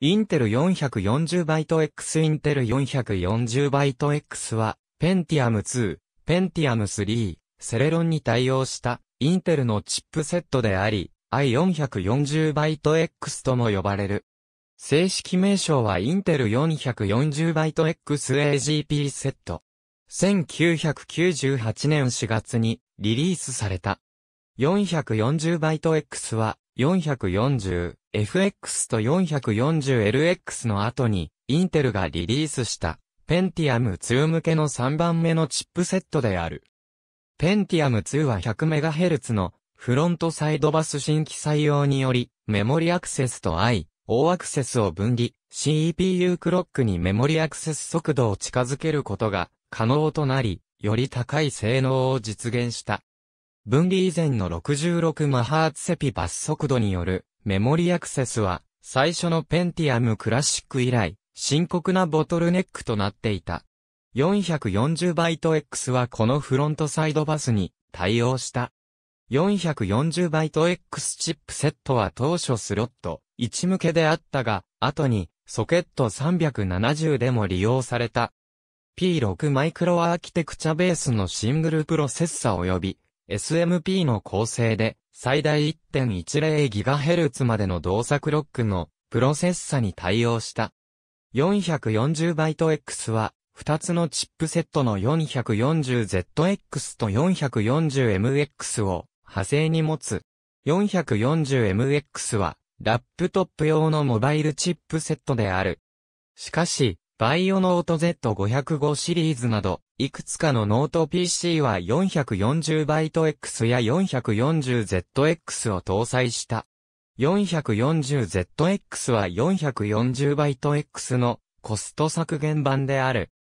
インテル440バイト X インテル440バイト X は、ペンティアム2、ペンティアム3、セレロンに対応したインテルのチップセットであり、i440 バイト X とも呼ばれる。正式名称はインテル440バイト XAGP セット。1998年4月にリリースされた。440バイト X は 440FX と 440LX の後に、インテルがリリースした、Pentium 2向けの3番目のチップセットである。Pentium 2は 100MHz のフロントサイドバス新規採用により、メモリアクセスと I、O アクセスを分離、CPU クロックにメモリアクセス速度を近づけることが可能となり、より高い性能を実現した。分離以前の 66MHz セピバス速度によるメモリアクセスは、最初のペンティアムクラシック以来、深刻なボトルネックとなっていた。440バイト X はこのフロントサイドバスに対応した。440バイト X チップセットは当初スロット1向けであったが、後にソケット370でも利用された。P6 マイクロアーキテクチャベースのシングルプロセッサ及び SMP の構成で最大 1.10GHz までの動作クロックのプロセッサに対応した。4 4 0 b x は2つのチップセットの 440ZX と 440MX を派生に持つ。440MX はラップトップ用のモバイルチップセットである。しかし、バイオノート Z505 シリーズなど、いくつかのノート PC は 440ByteX や 440ZX を搭載した。440ZX は 440ByteX のコスト削減版である。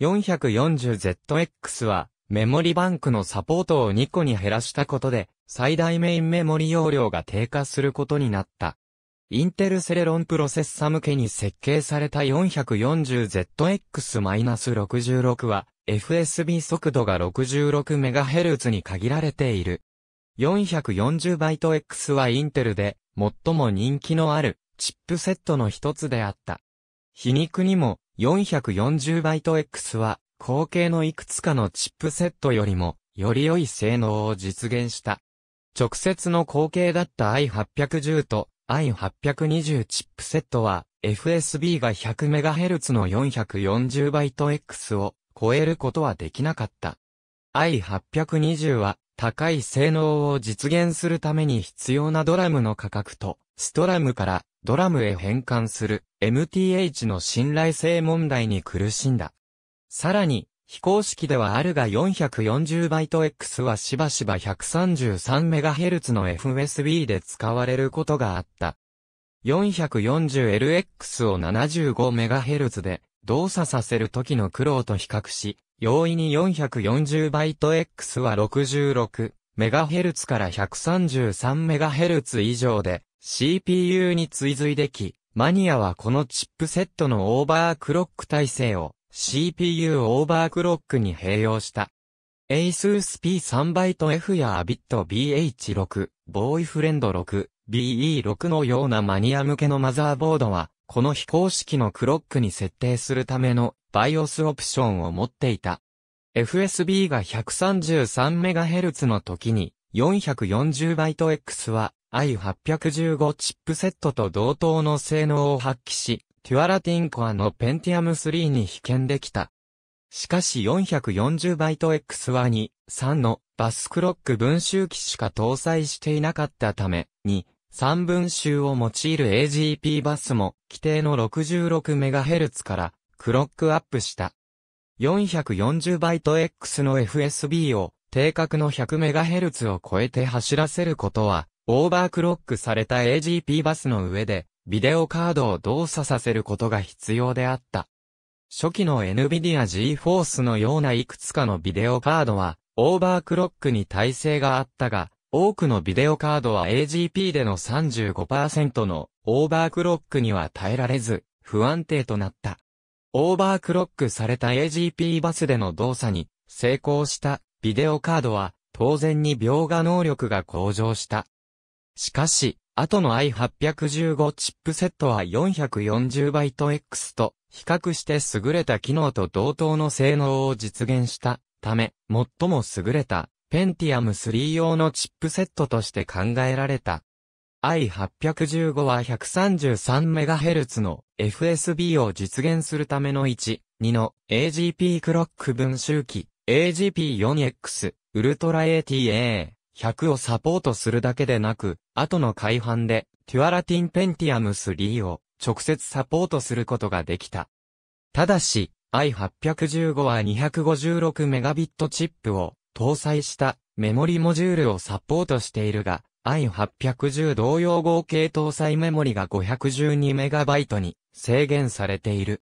440ZX はメモリバンクのサポートを2個に減らしたことで最大メインメモリ容量が低下することになった。インテルセレロンプロセッサ向けに設計された 440ZX-66 は FSB 速度が 66MHz に限られている。4 4 0 b x はインテルで最も人気のあるチップセットの一つであった。皮肉にも4 4 0 b x は後継のいくつかのチップセットよりもより良い性能を実現した。直接の後継だった i810 と i820 チップセットは FSB が 100MHz の4 4 0 b x を超えることはできなかった。i820 は高い性能を実現するために必要なドラムの価格とストラムからドラムへ変換する MTH の信頼性問題に苦しんだ。さらに非公式ではあるが440バイト X はしばしば 133MHz の FSB で使われることがあった。440LX を 75MHz で動作させる時の苦労と比較し、容易に440バイト X は 66MHz から 133MHz 以上で CPU に追随でき、マニアはこのチップセットのオーバークロック体制を CPU オーバークロックに併用した。ASUS P3 バイト F や Abit BH6、ボーイフレンド6、BE6 のようなマニア向けのマザーボードは、この非公式のクロックに設定するための BIOS オプションを持っていた。FSB が 133MHz の時に4 4 0 b y t x は i815 チップセットと同等の性能を発揮し、テュアラティンコアの Pentium 3に被験できた。しかし4 4 0 b y t x は2、3のバスクロック分集機しか搭載していなかったため、2、3分集を用いる AGP バスも規定の 66MHz からクロックアップした。4 4 0 b y t x の FSB を定格の 100MHz を超えて走らせることは、オーバークロックされた AGP バスの上でビデオカードを動作させることが必要であった。初期の NVIDIA GForce のようないくつかのビデオカードは、オーバークロックに耐性があったが、多くのビデオカードは AGP での35%のオーバークロックには耐えられず、不安定となった。オーバークロックされた AGP バスでの動作に成功したビデオカードは当然に描画能力が向上した。しかし、後の i815 チップセットは 440byteX と比較して優れた機能と同等の性能を実現したため、最も優れた Pentium 3用のチップセットとして考えられた。i815 は 133MHz の FSB を実現するための1、2の AGP クロック分周期 AGP4X ウルトラ ATA 100をサポートするだけでなく、後の改版で、テュアラティンペンティアムス3を直接サポートすることができた。ただし、i815 は 256MB チップを搭載したメモリモジュールをサポートしているが、i810 同様合計搭載メモリが 512MB に制限されている。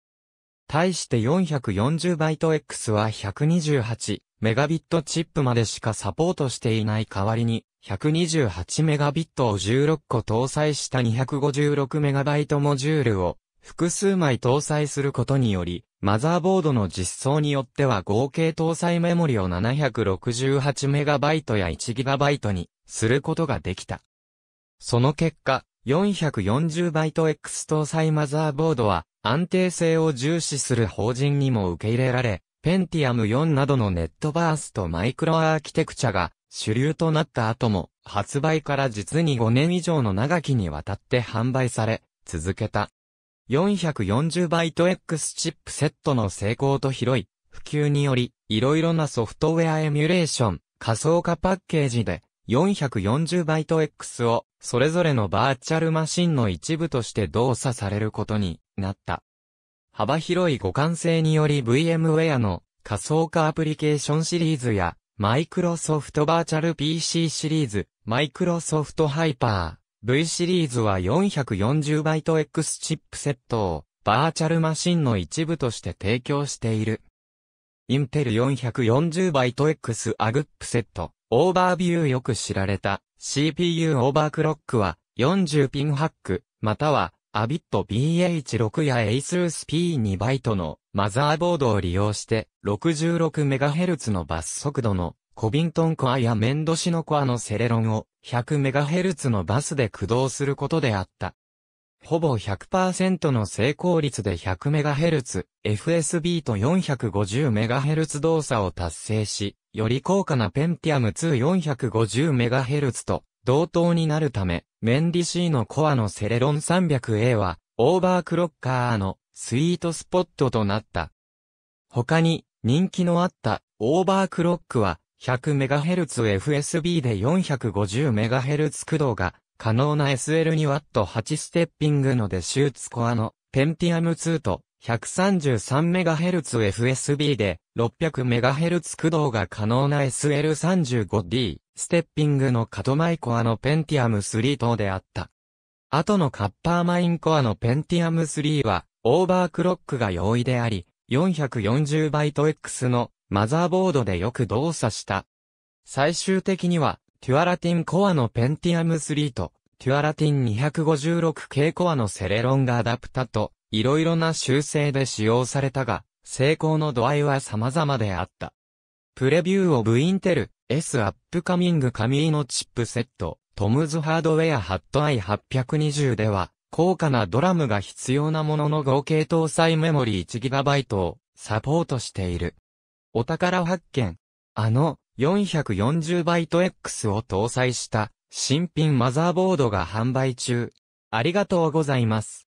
対して 440BX は128メガビットチップまでしかサポートしていない代わりに、128メガビットを16個搭載した256メガバイトモジュールを複数枚搭載することにより、マザーボードの実装によっては合計搭載メモリを7 6 8イトや1イトにすることができた。その結果、4 4 0バイト x 搭載マザーボードは安定性を重視する法人にも受け入れられ、ペンティアム4などのネットバースとマイクロアーキテクチャが主流となった後も、発売から実に5年以上の長きにわたって販売され、続けた。440バイト X チップセットの成功と広い普及により、いろいろなソフトウェアエミュレーション、仮想化パッケージで、440バイト X を、それぞれのバーチャルマシンの一部として動作されることになった。幅広い互換性により VMware の仮想化アプリケーションシリーズや、マイクロソフトバーチャル PC シリーズ、マイクロソフトハイパー、V シリーズは4 4 0 b x チップセットを、バーチャルマシンの一部として提供している。インテル4 4 0 b x アグップセット、オーバービューよく知られた CPU オーバークロックは40ピンハック、またはアビット BH6 や ASUS P2 バイトのマザーボードを利用して 66MHz のバス速度のコビントンコアやメンドシノコアのセレロンを 100MHz のバスで駆動することであった。ほぼ100%の成功率で 100MHz、FSB と 450MHz 動作を達成し、より高価な Pentium 2 450MHz と同等になるため、メンディシーのコアのセレロン 300A は、オーバークロッカーのスイートスポットとなった。他に、人気のあったオーバークロックは、100MHzFSB で 450MHz 駆動が可能な SL2W8 ステッピングのデシューツコアのペンティアム2と 133MHzFSB で 600MHz 駆動が可能な SL35D ステッピングのカドマイコアのペンティアム3等であった。後のカッパーマインコアのペンティアム3は、オーバークロックが容易であり、440バイト X のマザーボードでよく動作した。最終的には、テュアラティンコアのペンティアム3と、テュアラティン 256K コアのセレロンがアダプタと、いろいろな修正で使用されたが、成功の度合いは様々であった。プレビューオブインテル、S アップカミングカミーノチップセット、トムズハードウェアハット i820 では、高価なドラムが必要なものの合計搭載メモリ 1GB をサポートしている。お宝発見。あの、4 4 0 b y t x を搭載した新品マザーボードが販売中。ありがとうございます。